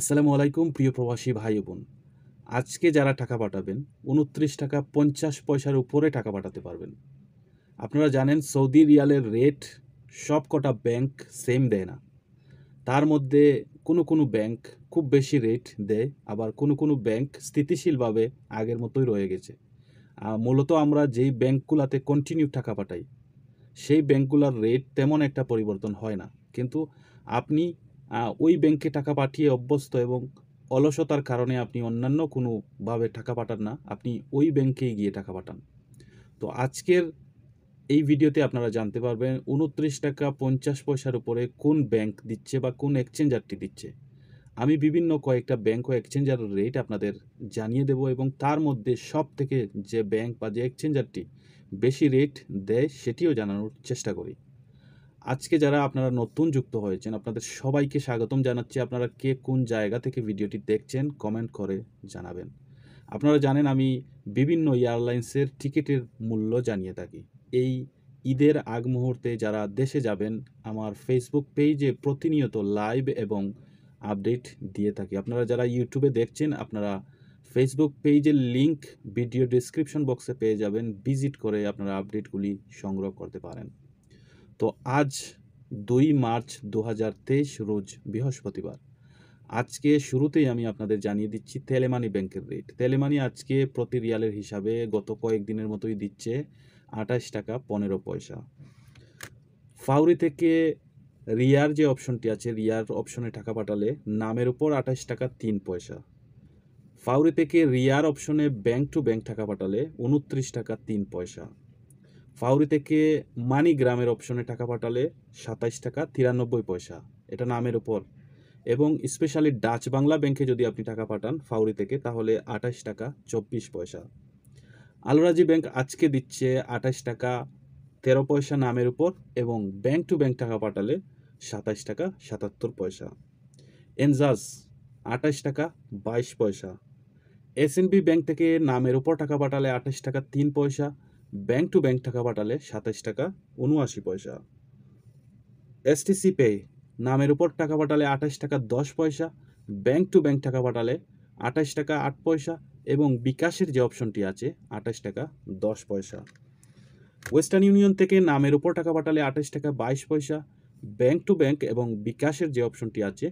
আসসালামু আলাইকুম প্রিয় প্রবাসী ভাই বোন আজকে যারা টাকা পাঠাবেন উনত্রিশ টাকা পঞ্চাশ পয়সার উপরে টাকা পাঠাতে পারবেন আপনারা জানেন সৌদি রিয়ালের রেট সব কটা ব্যাংক সেম দেয় না তার মধ্যে কোনো কোনো ব্যাংক খুব বেশি রেট দেয় আবার কোনো কোনো ব্যাংক স্থিতিশীলভাবে আগের মতোই রয়ে গেছে মূলত আমরা যেই ব্যাংকগুলোতে কন্টিনিউ টাকা পাঠাই সেই ব্যাংকগুলোর রেট তেমন একটা পরিবর্তন হয় না কিন্তু আপনি ওই ব্যাংকে টাকা পাঠিয়ে অভ্যস্ত এবং অলসতার কারণে আপনি অন্যান্য কোনোভাবে টাকা পাঠান না আপনি ওই ব্যাংকেই গিয়ে টাকা পাঠান তো আজকের এই ভিডিওতে আপনারা জানতে পারবেন উনত্রিশ টাকা পঞ্চাশ পয়সার উপরে কোন ব্যাংক দিচ্ছে বা কোন এক্সচেঞ্জারটি দিচ্ছে আমি বিভিন্ন কয়েকটা ব্যাংক ও এক্সচেঞ্জার রেট আপনাদের জানিয়ে দেব এবং তার মধ্যে সব থেকে যে ব্যাংক বা যে এক্সচেঞ্জারটি বেশি রেট দেয় সেটিও জানানোর চেষ্টা করি আজকে যারা আপনারা নতুন যুক্ত হয়েছেন আপনাদের সবাইকে স্বাগতম জানাচ্ছি আপনারা কে কোন জায়গা থেকে ভিডিওটি দেখছেন কমেন্ট করে জানাবেন আপনারা জানেন আমি বিভিন্ন এয়ারলাইন্সের টিকিটের মূল্য জানিয়ে থাকি এই ঈদের আগ মুহূর্তে যারা দেশে যাবেন আমার ফেসবুক পেজে প্রতিনিয়ত লাইভ এবং আপডেট দিয়ে থাকি আপনারা যারা ইউটিউবে দেখছেন আপনারা ফেসবুক পেজের লিংক ভিডিও ডিসক্রিপশন বক্সে পেয়ে যাবেন ভিজিট করে আপনারা আপডেটগুলি সংগ্রহ করতে পারেন তো আজ দুই মার্চ দু রোজ বৃহস্পতিবার আজকে শুরুতেই আমি আপনাদের জানিয়ে দিচ্ছি তেলেমানি ব্যাংকের রেট তেলেমানি আজকে প্রতি রিয়ালের হিসাবে গত কয়েকদিনের মতোই দিচ্ছে আঠাশ টাকা পনেরো পয়সা ফাউরি থেকে রিয়ার যে অপশনটি আছে রিয়ার অপশনে টাকা পাঠালে নামের উপর আঠাশ টাকা তিন পয়সা ফাউরি থেকে রিয়ার অপশনে ব্যাংক টু ব্যাংক টাকা পাঠালে উনত্রিশ টাকা তিন পয়সা ফাউরি থেকে মানি গ্রামের অপশনে টাকা পাঠালে সাতাইশ টাকা তিরানব্বই পয়সা এটা নামের উপর এবং স্পেশালি ডাচ বাংলা ব্যাংকে যদি আপনি টাকা পাঠান ফাউরি থেকে তাহলে আঠাশ টাকা চব্বিশ পয়সা আলরাজি ব্যাংক আজকে দিচ্ছে আঠাশ টাকা তেরো পয়সা নামের উপর এবং ব্যাংক টু ব্যাংক টাকা পাঠালে সাতাশ টাকা সাতাত্তর পয়সা এনজাস আঠাশ টাকা বাইশ পয়সা এসএনবি ব্যাংক থেকে নামের উপর টাকা পাঠালে আঠাশ টাকা তিন পয়সা ব্যাংক টু ব্যাংক টাকা পাঠালে সাতাশ টাকা উনআশি পয়সা এসটিসি পে নামের উপর টাকা পাঠালে আঠাশ টাকা দশ পয়সা ব্যাংক টু ব্যাংক টাকা পাঠালে আঠাশ টাকা আট পয়সা এবং বিকাশের যে অপশনটি আছে আঠাশ টাকা দশ পয়সা ওয়েস্টার্ন ইউনিয়ন থেকে নামের উপর টাকা পাঠালে আঠাশ টাকা বাইশ পয়সা ব্যাংক টু ব্যাংক এবং বিকাশের যে অপশনটি আছে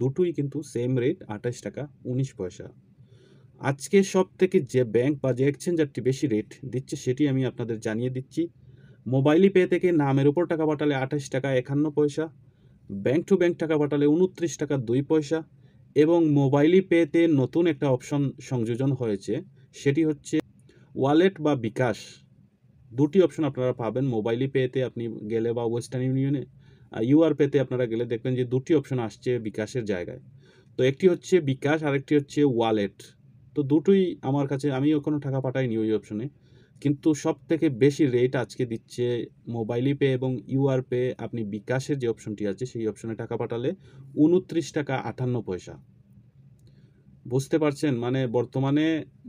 দুটোই কিন্তু সেম রেট আঠাশ টাকা উনিশ পয়সা আজকে সব থেকে যে ব্যাংক বা যে এক্সচেঞ্জারটি বেশি রেট দিচ্ছে সেটি আমি আপনাদের জানিয়ে দিচ্ছি মোবাইলই পে থেকে নামের উপর টাকা পাঠালে আঠাশ টাকা একান্ন পয়সা ব্যাংক টু ব্যাংক টাকা পাঠালে উনত্রিশ টাকা দুই পয়সা এবং মোবাইলই পেতে নতুন একটা অপশন সংযোজন হয়েছে সেটি হচ্ছে ওয়ালেট বা বিকাশ দুটি অপশন আপনারা পাবেন মোবাইলই পেতে আপনি গেলে বা ওয়েস্টার্ন ইউনিয়নে ইউআর পেতে আপনারা গেলে দেখবেন যে দুটি অপশন আসছে বিকাশের জায়গায় তো একটি হচ্ছে বিকাশ আরেকটি হচ্ছে ওয়ালেট তো দুটোই আমার কাছে আমিও কোনো টাকা পাঠাইনি ওই অপশনে কিন্তু সব থেকে বেশি রেট আজকে দিচ্ছে মোবাইলই পে এবং ইউআর পে আপনি বিকাশের যে অপশনটি আছে সেই অপশনে টাকা পাঠালে উনত্রিশ টাকা আটান্ন পয়সা বুঝতে পারছেন মানে বর্তমানে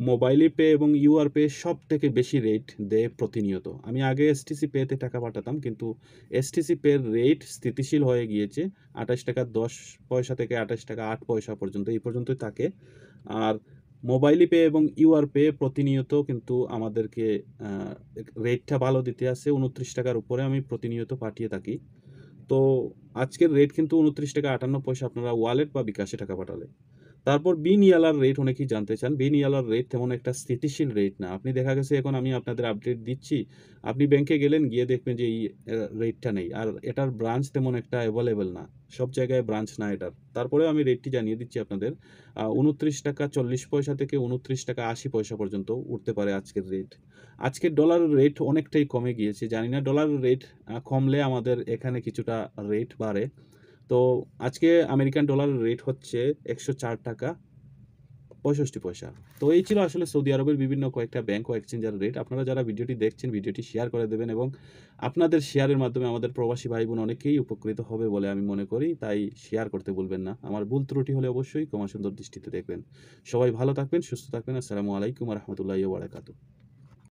মোবাইলই পে এবং ইউআর পে সব থেকে বেশি রেট দেয় প্রতিনিয়ত আমি আগে এসটিসি পেতে টাকা পাঠাতাম কিন্তু এসটিসি পের রেট স্থিতিশীল হয়ে গিয়েছে আঠাশ টাকা দশ পয়সা থেকে আঠাশ টাকা আট পয়সা পর্যন্ত এই পর্যন্তই থাকে আর মোবাইলি পে এবং ইউআর পে প্রতিনিয়ত কিন্তু আমাদেরকে রেটটা ভালো দিতে আছে উনত্রিশ টাকার উপরে আমি প্রতিনিয়ত পাঠিয়ে থাকি তো আজকের রেট কিন্তু উনত্রিশ টাকা আটান্ন পয়সা আপনারা ওয়ালেট বা বিকাশে টাকা পাঠালে তারপর বিন ইয়ালার রেট অনেকেই জানতে চান বিন ইয়ালার রেট তেমন একটা স্থিতিশীল রেট না আপনি দেখা গেছে এখন আমি আপনাদের আপডেট দিচ্ছি আপনি ব্যাংকে গেলেন গিয়ে দেখবেন যে এই রেটটা নেই আর এটার ব্রাঞ্চ তেমন একটা অ্যাভেলেবেল না সব জায়গায় ব্রাঞ্চ না এটার তারপরেও আমি রেটটি জানিয়ে দিচ্ছি আপনাদের উনত্রিশ টাকা চল্লিশ পয়সা থেকে উনত্রিশ টাকা আশি পয়সা পর্যন্ত উঠতে পারে আজকের রেট আজকের ডলারের রেট অনেকটাই কমে গিয়েছে জানি না ডলারের রেট কমলে আমাদের এখানে কিছুটা রেট বাড়ে তো আজকে আমেরিকান ডলার রেট হচ্ছে একশো চার টাকা পঁয়ষট্টি পয়সা তো এই ছিল আসলে সৌদি আরবের বিভিন্ন কয়েকটা ব্যাংক ও এক্সচেঞ্জের রেট আপনারা যারা ভিডিওটি দেখছেন ভিডিওটি শেয়ার করে দেবেন এবং আপনাদের শেয়ারের মাধ্যমে আমাদের প্রবাসী ভাই বোন অনেকেই উপকৃত হবে বলে আমি মনে করি তাই শেয়ার করতে বলবেন না আমার ভুল ত্রুটি হলে অবশ্যই ক্ষমা সুন্দর দৃষ্টিতে দেখবেন সবাই ভালো থাকবেন সুস্থ থাকবেন আসসালামু আলাইকুম রহমতুল্লাহ বারাকাতু